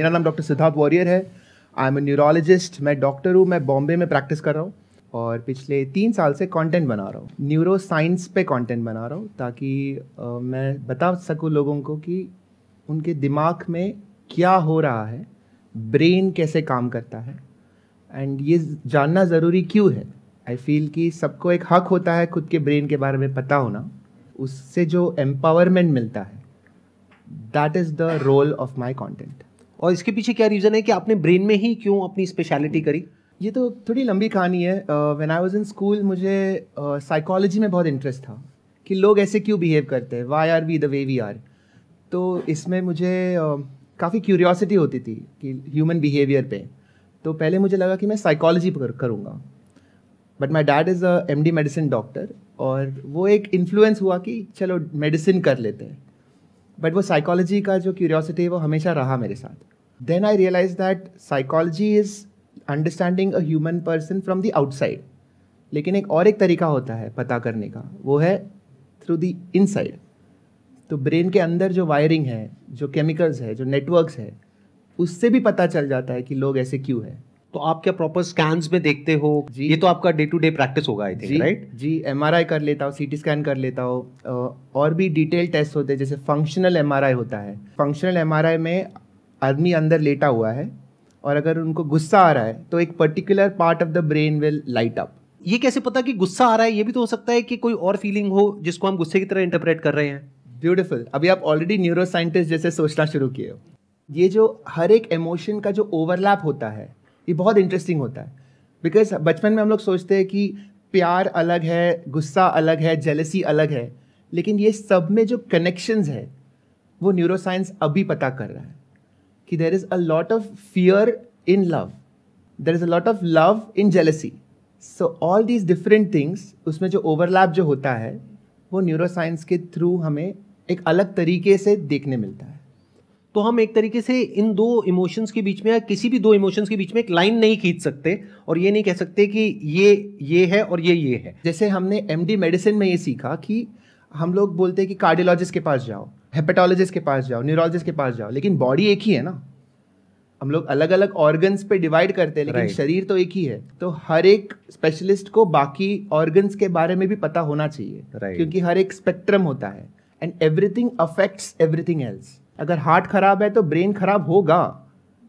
मेरा नाम डॉक्टर सिद्धार्थ वॉरियर है आई एम ए न्यूरोलॉजिस्ट मैं डॉक्टर हूँ मैं बॉम्बे में प्रैक्टिस कर रहा हूँ और पिछले तीन साल से कंटेंट बना रहा हूँ न्यूरो साइंस पे कंटेंट बना रहा हूँ ताकि आ, मैं बता सकूँ लोगों को कि उनके दिमाग में क्या हो रहा है ब्रेन कैसे काम करता है एंड ये जानना ज़रूरी क्यों है आई फील कि सबको एक हक होता है खुद के ब्रेन के बारे में पता होना उससे जो एम्पावरमेंट मिलता है that is the role of my content और इसके पीछे क्या रीज़न है कि आपने ब्रेन में ही क्यों अपनी स्पेशलिटी करी ये तो थोड़ी लंबी कहानी है when I was in school मुझे साइकोलॉजी uh, में बहुत इंटरेस्ट था कि लोग ऐसे क्यों बिहेव करते हैं why are we the way we are तो इसमें मुझे uh, काफ़ी क्यूरियोसिटी होती थी कि ह्यूमन बिहेवियर पे तो पहले मुझे लगा कि मैं साइकोलॉजी कर, करूँगा but my dad is a M D medicine doctor और वो एक इन्फ्लुएंस हुआ कि चलो मेडिसिन कर लेते हैं बट वो साइकोलॉजी का जो क्यूरियोसिटी है वो हमेशा रहा मेरे साथ then I realize that psychology is understanding a human person from the outside लेकिन एक और एक तरीका होता है पता करने का वो है थ्रू द इनसाइड तो ब्रेन के अंदर जो वायरिंग है जो केमिकल्स है जो नेटवर्क्स है उससे भी पता चल जाता है कि लोग ऐसे क्यों हैं तो आप क्या प्रॉपर स्कैन में देखते हो जी ये तो आपका डे टू डे प्रैक्टिस होगा I think right gym कर लेता हूँ सी स्कैन कर लेता हो और भी डिटेल टेस्ट होते हैं जैसे फंक्शनल एम होता है फंक्शनल एम में आदमी अंदर लेटा हुआ है और अगर उनको गुस्सा आ रहा है तो एक particular part of the brain will light up ये कैसे पता कि गुस्सा आ रहा है ये भी तो हो सकता है कि कोई और फीलिंग हो जिसको हम गुस्से की तरह इंटरप्रेट कर रहे हैं ब्यूटिफुल अभी आप ऑलरेडी न्यूरो साइंटिस्ट जैसे सोचना शुरू किए हो ये जो हर एक इमोशन का जो ओवरलैप होता है ये बहुत इंटरेस्टिंग होता है बिकॉज बचपन में हम लोग सोचते हैं कि प्यार अलग है गुस्सा अलग है जेलसी अलग है लेकिन ये सब में जो कनेक्शंस है वो न्यूरोसाइंस अभी पता कर रहा है कि there is a lot of fear in love there is a lot of love in jealousy so all these different things उसमें जो ओवरलैप जो होता है वो न्यूरोसाइंस के थ्रू हमें एक अलग तरीके से देखने मिलता है तो हम एक तरीके से इन दो इमोशंस के बीच में या किसी भी दो इमोशंस के बीच में एक लाइन नहीं खींच सकते और ये नहीं कह सकते कि ये ये है और ये ये है जैसे हमने एम मेडिसिन में ये सीखा कि हम लोग बोलते हैं कि कार्डियोलॉजिस्ट के पास जाओ हेपेटोलॉजिस्ट के पास जाओ न्यूरोलॉजिस्ट के पास जाओ लेकिन बॉडी एक ही है ना हम लोग अलग अलग ऑर्गन्स पे डिवाइड करते हैं लेकिन right. शरीर तो एक ही है तो हर एक स्पेशलिस्ट को बाकी ऑर्गन्स के बारे में भी पता होना चाहिए right. क्योंकि हर एक स्पेक्ट्रम होता है and everything affects everything else अगर हार्ट ख़राब है तो ब्रेन ख़राब होगा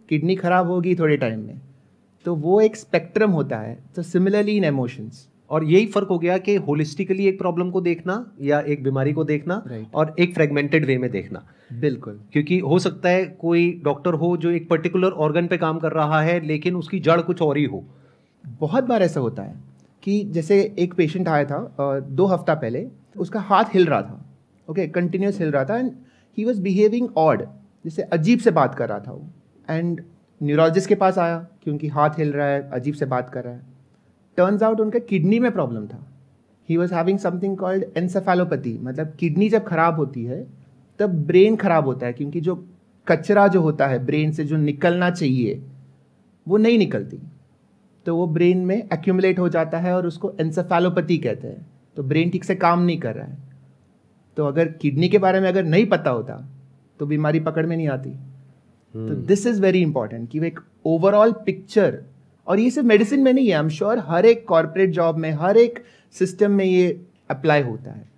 किडनी ख़राब होगी थोड़े टाइम में तो वो एक स्पेक्ट्रम होता है तो सिमिलरली इन एमोशंस और यही फर्क हो गया कि होलिस्टिकली एक प्रॉब्लम को देखना या एक बीमारी को देखना right. और एक फ्रेगमेंटेड वे में देखना बिल्कुल क्योंकि हो सकता है कोई डॉक्टर हो जो एक पर्टिकुलर ऑर्गन पे काम कर रहा है लेकिन उसकी जड़ कुछ और ही हो बहुत बार ऐसा होता है कि जैसे एक पेशेंट आया था दो हफ्ता पहले उसका हाथ हिल रहा था ओके कंटिन्यूस हिल रहा था and he was behaving odd जैसे अजीब से बात कर रहा था वो एंड न्यूरोलॉजिस्ट के पास आया कि उनकी हाथ हिल रहा है अजीब से बात कर रहा है टर्न्स आउट उनका किडनी में प्रॉब्लम था he was having something called encephalopathy मतलब किडनी जब खराब होती है तब ब्रेन खराब होता है क्योंकि जो कचरा जो होता है ब्रेन से जो निकलना चाहिए वो नहीं निकलती तो वो ब्रेन में एक्यूमुलेट हो जाता है और उसको एनसेफेलोपैथी कहते हैं तो ब्रेन ठीक से काम नहीं कर रहा है तो अगर किडनी के बारे में अगर नहीं पता होता तो बीमारी पकड़ में नहीं आती तो दिस इज़ वेरी इंपॉर्टेंट कि एक ओवरऑल पिक्चर और ये सिर्फ मेडिसिन में नहीं है आई एम श्योर हर एक कॉरपोरेट जॉब में हर एक सिस्टम में ये अप्लाई होता है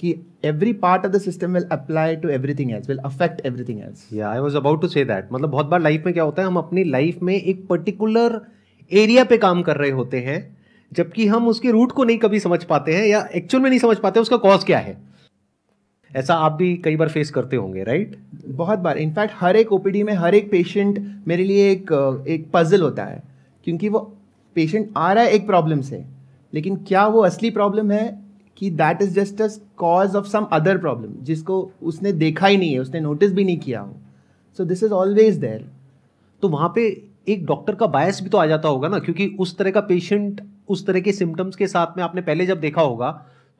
कि every part of the system will apply to everything else will affect everything else या I was about to say that मतलब बहुत बार लाइफ में क्या होता है हम अपनी लाइफ में एक पर्टिकुलर एरिया पे काम कर रहे होते हैं जबकि हम उसके रूट को नहीं कभी समझ पाते हैं या एक्चुअल में नहीं समझ पाते उसका कॉज क्या है ऐसा आप भी कई बार फेस करते होंगे राइट बहुत बार इनफैक्ट हर एक ओपीडी में हर एक पेशेंट मेरे लिए एक एक पजल होता है क्योंकि वो पेशेंट आ रहा है एक प्रॉब्लम से लेकिन क्या वो असली प्रॉब्लम है कि that is just a cause of some other problem जिसको उसने देखा ही नहीं है उसने नोटिस भी नहीं किया हो so this is always there तो वहाँ पे एक डॉक्टर का बायस भी तो आ जाता होगा ना क्योंकि उस तरह का पेशेंट उस तरह के सिम्टम्स के साथ में आपने पहले जब देखा होगा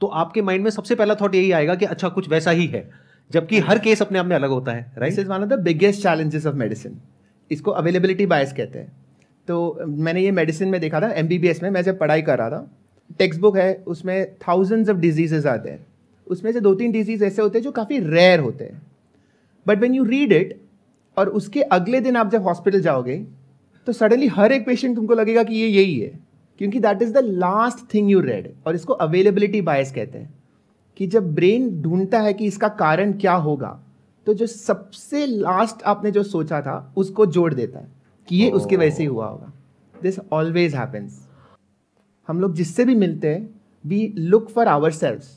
तो आपके माइंड में सबसे पहला थॉट यही आएगा कि अच्छा कुछ वैसा ही है जबकि हर केस अपने आप में अलग होता है right is one of the biggest challenges of medicine इसको अवेलेबिलिटी बायस कहते हैं तो मैंने ये मेडिसिन में देखा था एम में मैं जब पढ़ाई कर रहा था टेक्स्ट बुक है उसमें थाउजेंड्स ऑफ डिजीजेज आते हैं उसमें से दो तीन डिजीज ऐसे होते हैं जो काफ़ी रेयर होते हैं but when you read it और उसके अगले दिन आप जब हॉस्पिटल जाओगे तो सडनली हर एक पेशेंट तुमको लगेगा कि ये यही है क्योंकि that is the last thing you read और इसको अवेलेबिलिटी बायस कहते हैं कि जब ब्रेन ढूंढता है कि इसका कारण क्या होगा तो जो सबसे लास्ट आपने जो सोचा था उसको जोड़ देता है कि ये oh. उसके वैसे ही हुआ होगा दिस ऑलवेज हैपन्स हम लोग जिससे भी मिलते हैं we look for ourselves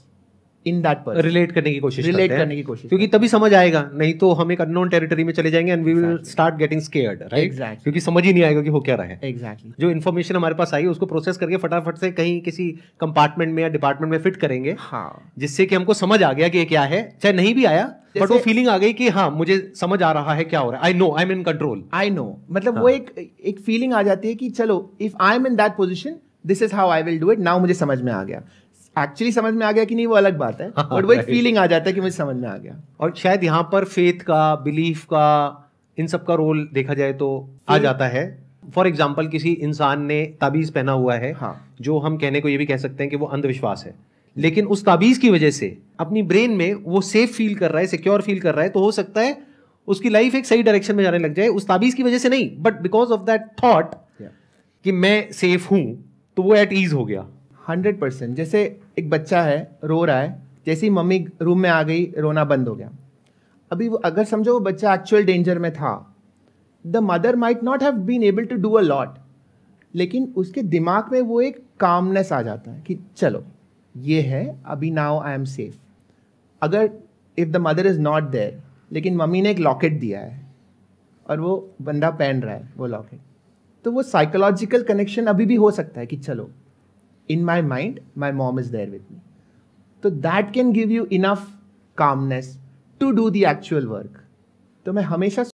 in that पर रिलेट करने की कोशिश रिलेट करने की कोशिश क्योंकि तभी समझ आएगा नहीं तो हम एक अननोन टेरिटरी में चले जाएंगे and we will start getting scared right क्योंकि समझ ही नहीं आएगा कि हो क्या रहा है एग्जैक्टली exactly. जो इन्फॉर्मेशन हमारे पास आई उसको प्रोसेस करके फटाफट से कहीं किसी कंपार्टमेंट में या डिपार्टमेंट में फिट करेंगे हाँ जिससे कि हमको समझ आ गया कि ये क्या है चाहे नहीं भी आया बट वो फीलिंग आ गई कि हाँ मुझे समझ आ रहा है क्या हो रहा है I know I am in control I know मतलब वो हाँ। एक एक फीलिंग आ जाती है कि चलो if I am in that position this is how I will do it now मुझे समझ में आ गया एक्चुअली समझ में आ गया कि नहीं वो अलग बात है बट वो एक फीलिंग आ जाता है कि मुझे समझ में आ गया और शायद यहाँ पर फेथ का बिलीफ का इन सब का रोल देखा जाए तो आ जाता है फॉर एग्जाम्पल किसी इंसान ने ताबीज़ पहना हुआ है हाँ. जो हम कहने को ये भी कह सकते हैं कि वो अंधविश्वास है लेकिन उस ताबीज़ की वजह से अपनी ब्रेन में वो सेफ फील कर रहा है सिक्योर फील कर रहा है तो हो सकता है उसकी लाइफ एक सही डायरेक्शन में जाने लग जाए उस ताबीज़ की वजह से नहीं but because of that thought कि मैं सेफ हूं तो वो एट ईज हो गया हंड्रेड परसेंट जैसे एक बच्चा है रो रहा है जैसे ही मम्मी रूम में आ गई रोना बंद हो गया अभी वो अगर समझो वो बच्चा एक्चुअल डेंजर में था the mother might not have been able to do a lot लेकिन उसके दिमाग में वो एक कामनेस आ जाता है कि चलो ये है अभी नाउ आई एम सेफ अगर if the mother is not there लेकिन मम्मी ने एक लॉकेट दिया है और वो बंदा पहन रहा है वो लॉकेट तो वो साइकोलॉजिकल कनेक्शन अभी भी हो सकता है कि चलो in my mind my mom is there with me तो that can give you enough calmness to do the actual work तो मैं हमेशा